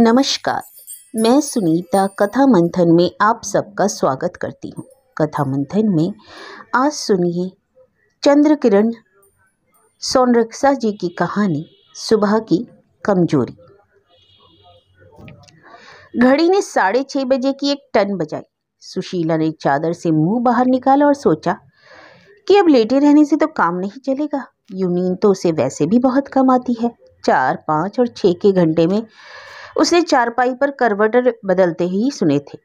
नमस्कार मैं सुनीता कथा मंथन में आप सबका स्वागत करती हूँ कथा मंथन में आज सुनिए चंद्रकिरण सोनरक्षा जी की कहानी सुबह की कमजोरी घड़ी ने साढ़े छः बजे की एक टन बजाई सुशीला ने चादर से मुंह बाहर निकाला और सोचा कि अब लेटे रहने से तो काम नहीं चलेगा यूनियन तो उसे वैसे भी बहुत कम आती है चार पाँच और छः के घंटे में उसने चारपाई पर करवट बदलते ही सुने थे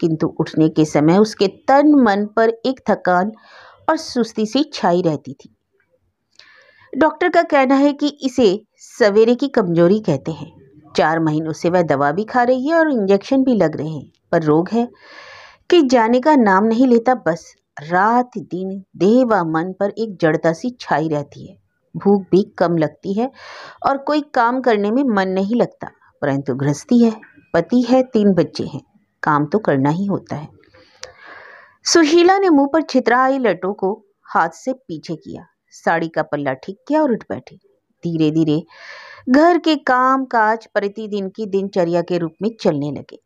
किंतु उठने के समय उसके तन मन पर एक थकान और सुस्ती सी छाई रहती थी डॉक्टर का कहना है कि इसे सवेरे की कमजोरी कहते हैं चार महीनों से वह दवा भी खा रही है और इंजेक्शन भी लग रहे हैं पर रोग है कि जाने का नाम नहीं लेता बस रात दिन देह व मन पर एक जड़ता सी छाई रहती है भूख भी कम लगती है और कोई काम करने में मन नहीं लगता परंतु गृहस्थी है पति है तीन बच्चे हैं काम तो करना ही होता है सुशीला ने मुंह पर छितराई आई को हाथ से पीछे किया साड़ी का पल्ला ठीक किया और उठ बैठी धीरे धीरे घर के काम काज प्रतिदिन की दिनचर्या के रूप में चलने लगे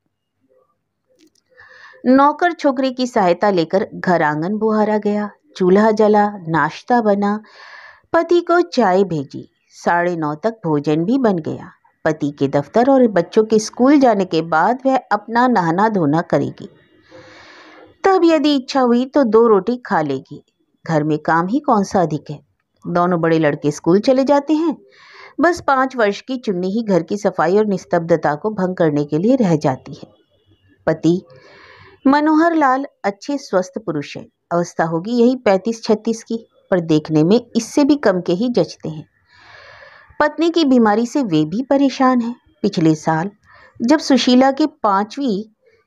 नौकर छोकरे की सहायता लेकर घर आंगन बुहारा गया चूल्हा जला नाश्ता बना पति को चाय भेजी साढ़े नौ तक भोजन भी बन गया पति के दफ्तर और बच्चों के स्कूल जाने के बाद वह अपना नहाना धोना करेगी तब यदि इच्छा हुई तो दो रोटी खा लेगी घर में काम ही कौन सा अधिक है दोनों बड़े लड़के स्कूल चले जाते हैं बस पांच वर्ष की चुन्नी ही घर की सफाई और निस्तब्धता को भंग करने के लिए रह जाती है पति मनोहर लाल अच्छे स्वस्थ पुरुष हैं अवस्था होगी यही पैंतीस छत्तीस की पर देखने में इससे भी कम के ही जचते हैं पत्नी की बीमारी से वे भी परेशान हैं पिछले साल जब सुशीला के पांचवी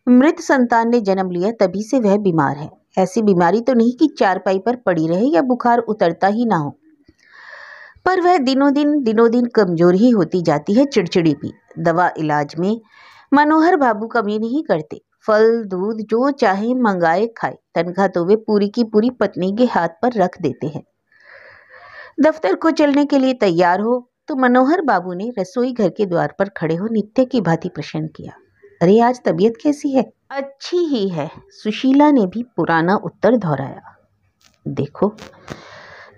मृत संतान ने जन्म लिया तभी से वह बीमार है ऐसी बीमारी तो नहीं कि चारपाई पर पड़ी रहे या बुखार उतरता ही ना हो पर वह दिनों दिन दिनों दिन कमजोर ही होती जाती है चिड़चिड़ी भी दवा इलाज में मनोहर बाबू कमी नहीं करते फल दूध जो चाहे मंगाए खाए तनख्वाह तो वे पूरी की पूरी पत्नी के हाथ पर रख देते हैं दफ्तर को चलने के लिए तैयार हो तो मनोहर बाबू ने रसोई घर के द्वार पर खड़े हो नित्य की भांति प्रश्न किया अरे आज तबीयत कैसी है अच्छी ही है सुशीला ने भी पुराना उत्तर दोहराया देखो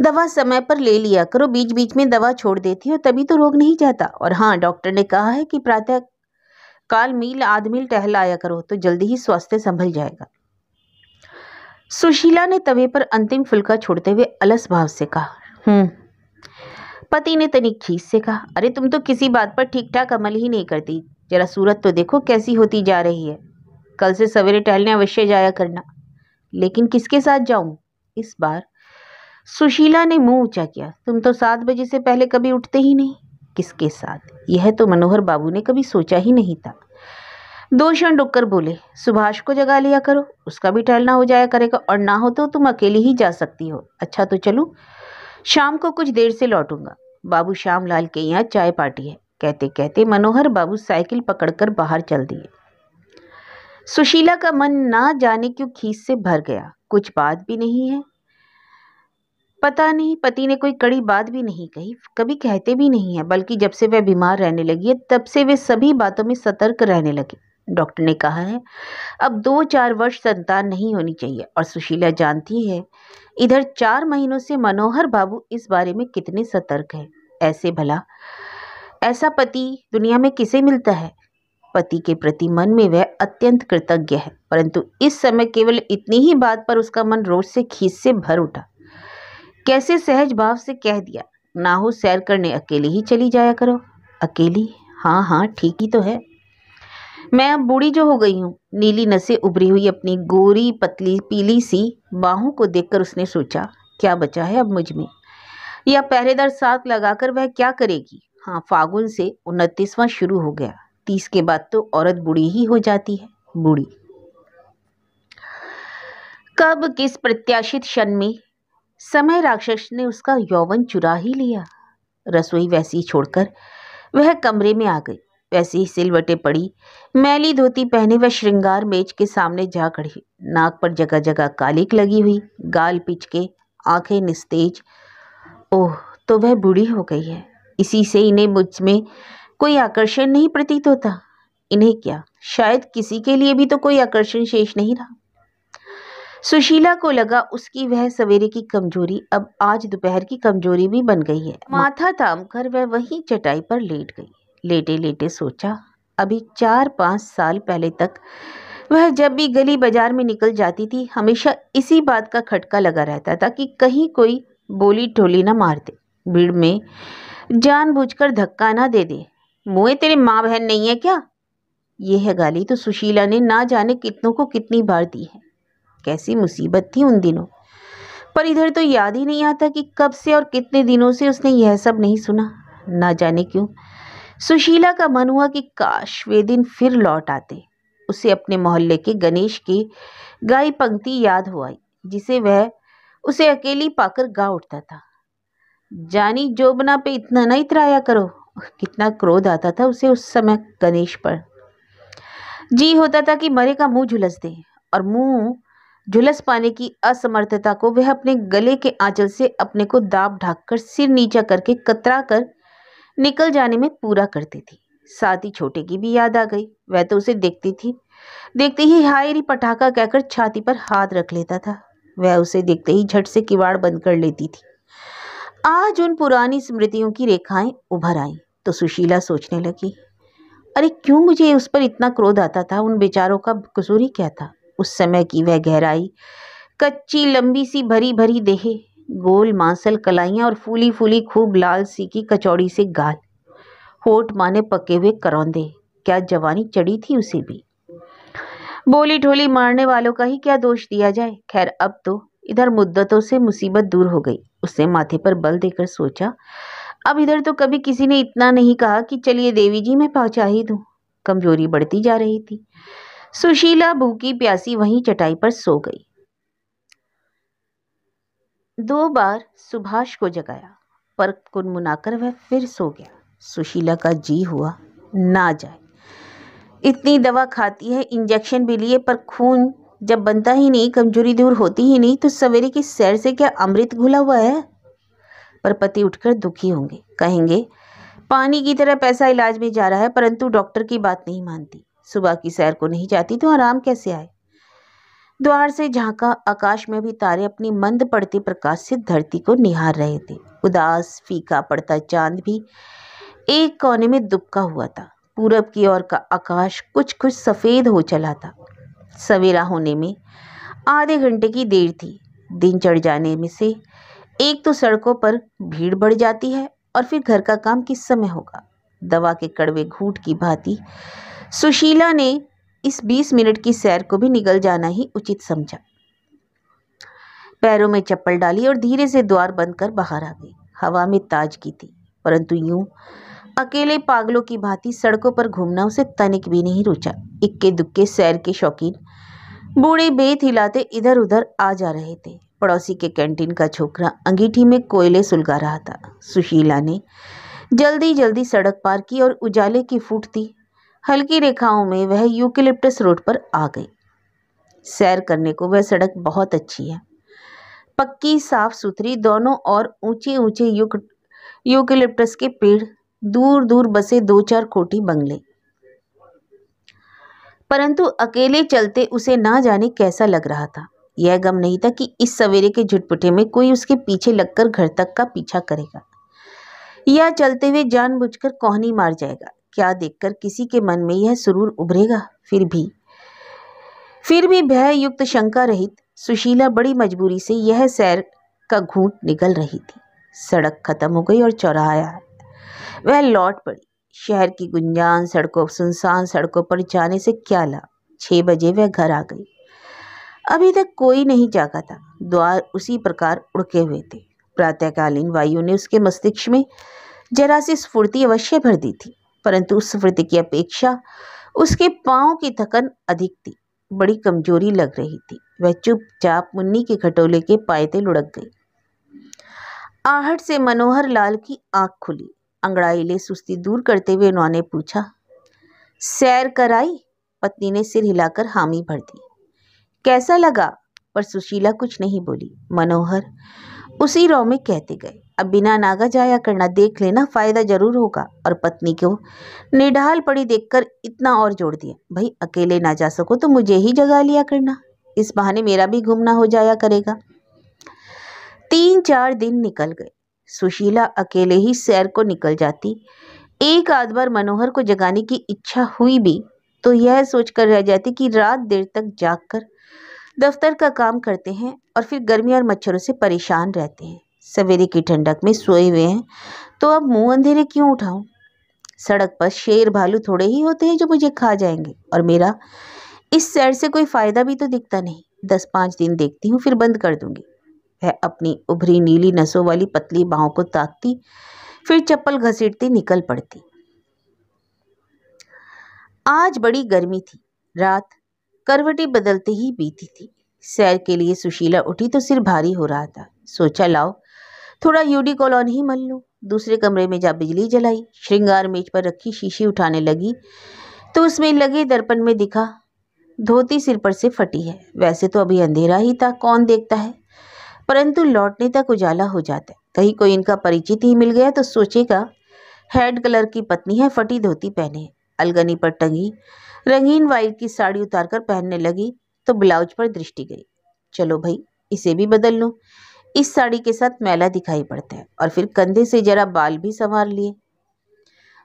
दवा समय पर ले लिया करो बीच बीच में दवा छोड़ देती हो तभी तो रोग नहीं जाता और हाँ डॉक्टर ने कहा है कि प्रातः काल मील आधमील टहलाया करो तो जल्दी ही स्वास्थ्य संभल जाएगा सुशीला ने तवे पर अंतिम फुलका छोड़ते हुए अलस भाव से कहा हम्म पति ने तनिक खींच से कहा अरे तुम तो किसी बात पर ठीक ठाक अमल ही नहीं करती जरा सूरत तो देखो कैसी होती जा रही है कल से सवेरे टहलने अवश्य जाया करना लेकिन किसके साथ जाऊं इस बार सुशीला ने मुंह ऊंचा किया तुम तो सात बजे से पहले कभी उठते ही नहीं किसके साथ यह तो मनोहर बाबू ने कभी सोचा ही नहीं था दो क्षण रुककर बोले सुभाष को जगा लिया करो उसका भी टहलना हो जाया करेगा और ना हो तो तुम अकेली ही जा सकती हो अच्छा तो चलूँ शाम को कुछ देर से लौटूंगा बाबू श्याम लाल के यहाँ चाय पार्टी है कहते कहते मनोहर बाबू साइकिल पकड़कर बाहर चल दिए सुशीला का मन ना जाने क्यों खींच से भर गया कुछ बात भी नहीं है पता नहीं पति ने कोई कड़ी बात भी नहीं कही कभी कहते भी नहीं है बल्कि जब से वह बीमार रहने लगी है तब से वे सभी बातों में सतर्क रहने लगे डॉक्टर ने कहा है अब दो चार वर्ष संतान नहीं होनी चाहिए और सुशीला जानती है इधर चार महीनों से मनोहर बाबू इस बारे में कितने सतर्क हैं ऐसे भला ऐसा पति दुनिया में किसे मिलता है पति के प्रति मन में वह अत्यंत कृतज्ञ है परंतु इस समय केवल इतनी ही बात पर उसका मन रोज से खींच से भर उठा कैसे सहज भाव से कह दिया ना हो सैर करने अकेले ही चली जाया करो अकेली हाँ हाँ ठीक ही तो है मैं अब बूढ़ी जो हो गई हूँ नीली नसें उभरी हुई अपनी गोरी पतली पीली सी बाहों को देखकर उसने सोचा क्या बचा है अब मुझ में यह पहरेदार साथ लगाकर वह क्या करेगी हाँ फागुन से उनतीसवां शुरू हो गया तीस के बाद तो औरत बूढ़ी ही हो जाती है बूढ़ी कब किस प्रत्याशित क्षण में समय राक्षस ने उसका यौवन चुरा ही लिया रसोई वैसी छोड़कर वह कमरे में आ गई वैसी ही सिलवटें पड़ी मैली धोती पहने वह श्रृंगार मेज के सामने जा खड़ी नाक पर जगह जगह कालिक लगी हुई गाल पिचके आंखें निस्तेज ओह तो वह बूढ़ी हो गई है इसी से इन्हें मुझ में कोई आकर्षण नहीं प्रतीत होता इन्हें क्या शायद किसी के लिए भी तो कोई आकर्षण शेष नहीं रहा सुशीला को लगा उसकी वह सवेरे की कमजोरी अब आज दोपहर की कमजोरी भी बन गई है माथा थाम कर वह वही चटाई पर लेट गई लेटे लेटे सोचा अभी चार पाँच साल पहले तक वह जब भी गली बाजार में निकल जाती थी हमेशा इसी बात का खटका लगा रहता था कि कहीं कोई बोली टोली ना मार दे भीड़ में जानबूझकर धक्का ना दे दे मुँह तेरे माँ बहन नहीं है क्या यह गाली तो सुशीला ने ना जाने कितनों को कितनी बार दी है कैसी मुसीबत थी उन दिनों पर इधर तो याद ही नहीं आता कि कब से और कितने दिनों से उसने यह सब नहीं सुना ना जाने क्यों सुशीला का मन हुआ कि काश वे दिन फिर लौट आते उसे अपने मोहल्ले के गणेश की गाय पंक्ति याद हो आई जिसे वह उसे अकेली पाकर गा उठता था जानी जोबना पे इतना नहीं इतराया करो कितना क्रोध आता था उसे उस समय गणेश पर जी होता था कि मरे का मुंह झुलस दे और मुंह झुलस पाने की असमर्थता को वह अपने गले के आंचल से अपने को दाब ढाक कर सिर नीचा करके कतरा कर निकल जाने में पूरा करती थी साथ ही छोटे की भी याद आ गई वह तो उसे देखती थी देखते ही हायरी पटाखा कहकर छाती पर हाथ रख लेता था वह उसे देखते ही झट से किवाड़ बंद कर लेती थी आज उन पुरानी स्मृतियों की रेखाएं उभर आईं तो सुशीला सोचने लगी अरे क्यों मुझे उस पर इतना क्रोध आता था उन बेचारों का कसूर ही क्या था उस समय की वह गहराई कच्ची लंबी सी भरी भरी देहे गोल मांसल कलाइयाँ और फूली फूली खूब लाल सी की कचौड़ी से गाल होठ माने पके हुए करौंदे क्या जवानी चढ़ी थी उसे भी बोली ढोली मारने वालों का ही क्या दोष दिया जाए खैर अब तो इधर मुद्दतों से मुसीबत दूर हो गई उसने माथे पर बल देकर सोचा अब इधर तो कभी किसी ने इतना नहीं कहा कि चलिए देवी जी मैं पहुँचा ही दूँ कमजोरी बढ़ती जा रही थी सुशीला भूखी प्यासी वहीं चटाई पर सो गई दो बार सुभाष को जगाया पर कुनमुनाकर वह फिर सो गया सुशीला का जी हुआ ना जाए इतनी दवा खाती है इंजेक्शन भी लिए पर खून जब बनता ही नहीं कमजोरी दूर होती ही नहीं तो सवेरे की सैर से क्या अमृत घुला हुआ है पर पति उठकर दुखी होंगे कहेंगे पानी की तरह पैसा इलाज में जा रहा है परंतु डॉक्टर की बात नहीं मानती सुबह की सैर को नहीं जाती तो आराम कैसे आए द्वार से झांका आकाश में भी तारे अपनी मंद पड़ती प्रकाश से धरती को निहार रहे थे उदास फीका पड़ता चांद भी एक कोने में दुबका हुआ था पूरब की ओर का आकाश कुछ कुछ सफ़ेद हो चला था सवेरा होने में आधे घंटे की देर थी दिन चढ़ जाने में से एक तो सड़कों पर भीड़ बढ़ जाती है और फिर घर का काम किस समय होगा दवा के कड़वे घूट की भांति सुशीला ने इस बीस मिनट की सैर को भी निकल जाना ही उचित समझा पैरों में चप्पल डाली और धीरे से द्वार बंद कर बाहर आ गई हवा में ताजगी थी परंतु यूं अकेले पागलों की भांति सड़कों पर घूमना उसे तनिक भी नहीं रुचा इक्के दुक्के सैर के शौकीन बूढ़े बेत हिलाते इधर उधर आ जा रहे थे पड़ोसी के कैंटीन का छोकरा अंगीठी में कोयले सुलगा रहा था सुशीला ने जल्दी जल्दी सड़क पार की और उजाले की फूटती हल्की रेखाओं में वह यूकिलिप्टस रोड पर आ गई सैर करने को वह सड़क बहुत अच्छी है पक्की साफ सुथरी दोनों और ऊंचे ऊंचे यूक यूकिलिप्टस के पेड़ दूर दूर बसे दो चार कोटी बंगले परंतु अकेले चलते उसे ना जाने कैसा लग रहा था यह गम नहीं था कि इस सवेरे के झुटपुटे में कोई उसके पीछे लगकर घर तक का पीछा करेगा या चलते हुए जानबूझकर कोहनी मार जाएगा क्या देखकर किसी के मन में यह सुरूर उभरेगा फिर भी फिर भी भय युक्त शंका रहित सुशीला बड़ी मजबूरी से यह सैर का घूंट निकल रही थी सड़क खत्म हो गई और चौराहा वह लौट पड़ी शहर की गुंजान सड़कों सुनसान सड़कों पर जाने से क्या ला छः बजे वह घर आ गई अभी तक कोई नहीं जागा था द्वार उसी प्रकार उड़के हुए थे प्रातःकालीन वायु ने उसके मस्तिष्क में जरा सी स्फूर्ति अवश्य भर दी थी परंतु उस वृद्ध की अपेक्षा उसके पाँव की थकन अधिक थी बड़ी कमजोरी लग रही थी वह चुपचाप मुन्नी के खटोले के पायते लुढ़क गई आहट से मनोहर लाल की आंख खुली ले सुस्ती दूर करते हुए उन्होंने पूछा सैर कराई पत्नी ने सिर हिलाकर हामी भर दी कैसा लगा पर सुशीला कुछ नहीं बोली मनोहर उसी रौ में कहते गए अब बिना नागा जाया करना देख लेना फ़ायदा ज़रूर होगा और पत्नी को निढाल पड़ी देखकर इतना और जोड़ दिया भाई अकेले ना जा सको तो मुझे ही जगा लिया करना इस बहाने मेरा भी घूमना हो जाया करेगा तीन चार दिन निकल गए सुशीला अकेले ही सैर को निकल जाती एक आध बार मनोहर को जगाने की इच्छा हुई भी तो यह सोचकर रह जाती कि रात देर तक जाग दफ्तर का काम करते हैं और फिर गर्मी और मच्छरों से परेशान रहते हैं सवेरे की ठंडक में सोए हुए हैं तो अब मुंह अंधेरे क्यों उठाऊं सड़क पर शेर भालू थोड़े ही होते हैं जो मुझे खा जाएंगे और मेरा इस सैर से कोई फ़ायदा भी तो दिखता नहीं दस पाँच दिन देखती हूँ फिर बंद कर दूंगी वह अपनी उभरी नीली नसों वाली पतली बाहों को ताकती फिर चप्पल घसीटती निकल पड़ती आज बड़ी गर्मी थी रात करवटी बदलते ही बीती थी सैर के लिए सुशीला उठी तो सिर भारी हो रहा था सोचा लाओ थोड़ा यूडी कॉलोन ही मल लूँ दूसरे कमरे में जा बिजली जलाई श्रृंगार मेज पर रखी शीशी उठाने लगी तो उसमें लगे दर्पण में दिखा धोती सिर पर से फटी है वैसे तो अभी अंधेरा ही था कौन देखता है परंतु लौटने तक उजाला हो जाता है कहीं कोई इनका परिचित ही मिल गया तो सोचेगा हेड कलर की पत्नी है फटी धोती पहने अलगनी पर टंगी रंगीन वाइट की साड़ी उतारकर पहनने लगी तो ब्लाउज पर दृष्टि गई चलो भाई इसे भी बदल लूँ इस साड़ी के साथ मैला दिखाई पड़ता है और फिर कंधे से जरा बाल भी संवार लिए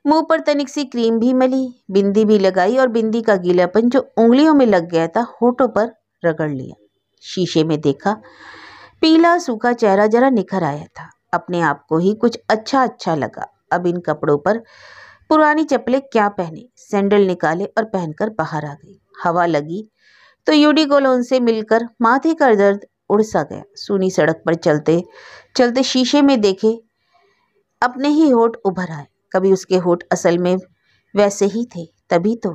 मुंह पर तनिक सी क्रीम भी मली बिंदी भी लगाई और बिंदी का गीलापन जो उंगलियों में लग गया था होठों पर रगड़ लिया शीशे में देखा पीला सूखा चेहरा जरा निखर आया था अपने आप को ही कुछ अच्छा अच्छा लगा अब इन कपड़ों पर पुरानी चप्पलें क्या पहने सैंडल निकाले और पहनकर बाहर आ गई हवा लगी तो गोलोन से मिलकर माथे का दर्द उड़ सा गया सूनी सड़क पर चलते चलते शीशे में देखे अपने ही होठ उभर आए कभी उसके होठ असल में वैसे ही थे तभी तो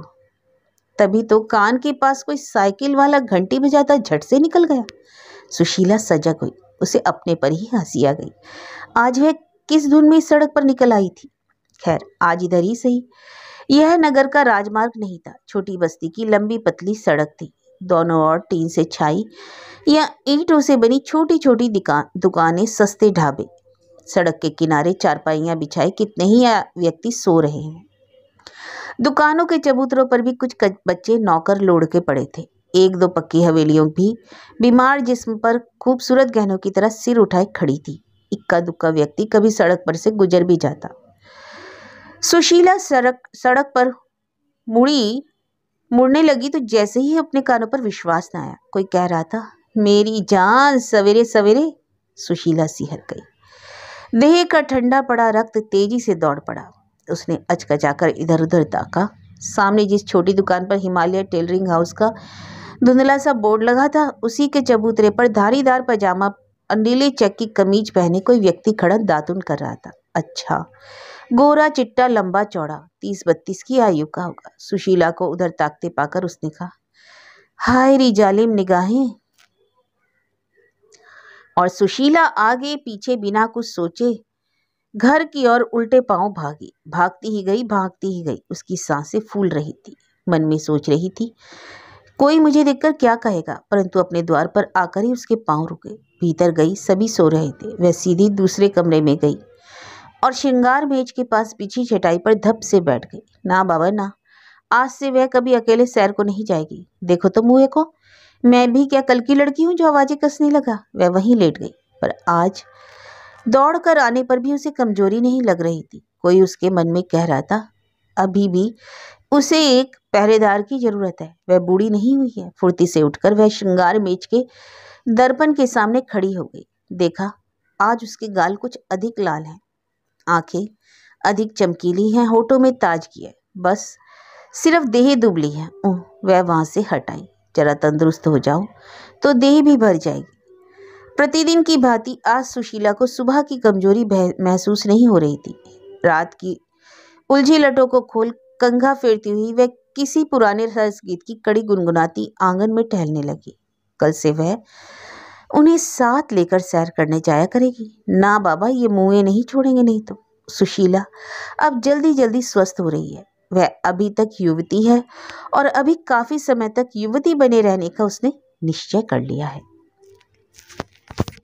तभी तो कान के पास कोई साइकिल वाला घंटी बजाता झट से निकल गया सुशीला सजग हुई उसे अपने पर ही हंसी आ गई आज वह किस धुन में सड़क पर निकल आई थी खैर आज इधर ही सही यह नगर का राजमार्ग नहीं था छोटी बस्ती की लंबी पतली सड़क थी दोनों ओर टीन से छाई या ईंटों से बनी छोटी छोटी दुकानें सस्ते ढाबे सड़क के किनारे चारपाइयाँ बिछाए कितने ही व्यक्ति सो रहे हैं दुकानों के चबूतरों पर भी कुछ बच्चे नौकर लोड़ के पड़े थे एक दो पक्की हवेलियों भी बीमार जिस्म पर खूबसूरत गहनों की तरह सिर उठाए खड़ी थी इक्का दुक्का व्यक्ति कभी सड़क पर से गुजर भी जाता सुशीला सड़क सड़क पर मुड़ी मुड़ने लगी तो जैसे ही अपने कानों पर विश्वास न आया कोई कह रहा था मेरी जान सवेरे सवेरे सुशीला सिहर गई देह का ठंडा पड़ा रक्त तेजी से दौड़ पड़ा उसने जाकर इधर उधर ताका सामने जिस छोटी दुकान पर हिमालय टेलरिंग हाउस का धुंधला सा बोर्ड लगा था उसी के चबूतरे पर धारीदार पजामा और नीले चेक की कमीज पहने कोई व्यक्ति खड़ा दातुन कर रहा था अच्छा गोरा चिट्टा लंबा चौड़ा तीस बत्तीस की आयु का होगा सुशीला को उधर ताकते पाकर उसने कहा हाय री जालिम निगाहें और सुशीला आगे पीछे बिना कुछ सोचे घर की ओर उल्टे पांव भागी भागती ही गई भागती ही गई उसकी सांसें फूल रही थी मन में सोच रही थी कोई मुझे देखकर क्या कहेगा परंतु अपने द्वार पर आकर ही उसके पांव रुके भीतर गई सभी सो रहे थे वह सीधी दूसरे कमरे में गई और श्रृंगार मेज के पास पीछे चटाई पर धप से बैठ गई ना बाबा ना आज से वह कभी अकेले सैर को नहीं जाएगी देखो तो मुँह को मैं भी क्या कल की लड़की हूँ जो आवाज़ें कसने लगा वह वहीं लेट गई पर आज दौड़ कर आने पर भी उसे कमजोरी नहीं लग रही थी कोई उसके मन में कह रहा था अभी भी उसे एक पहरेदार की ज़रूरत है वह बूढ़ी नहीं हुई है फुर्ती से उठकर वह श्रृंगार मेज के दर्पण के सामने खड़ी हो गई देखा आज उसके गाल कुछ अधिक लाल हैं आंखें अधिक चमकीली हैं होठों में ताजगी है बस सिर्फ देह दुबली है ओह वह वहाँ से हट आई जरा तंदुरुस्त हो जाओ तो देह भी भर जाएगी प्रतिदिन की भांति आज सुशीला को सुबह की कमजोरी महसूस नहीं हो रही थी रात की उलझी लटों को खोल कंघा फेरती हुई वह किसी पुराने रस गीत की कड़ी गुनगुनाती आंगन में टहलने लगी कल से वह उन्हें साथ लेकर सैर करने जाया करेगी ना बाबा ये मुँहें नहीं छोड़ेंगे नहीं तो सुशीला अब जल्दी जल्दी स्वस्थ हो रही है वह अभी तक युवती है और अभी काफ़ी समय तक युवती बने रहने का उसने निश्चय कर लिया है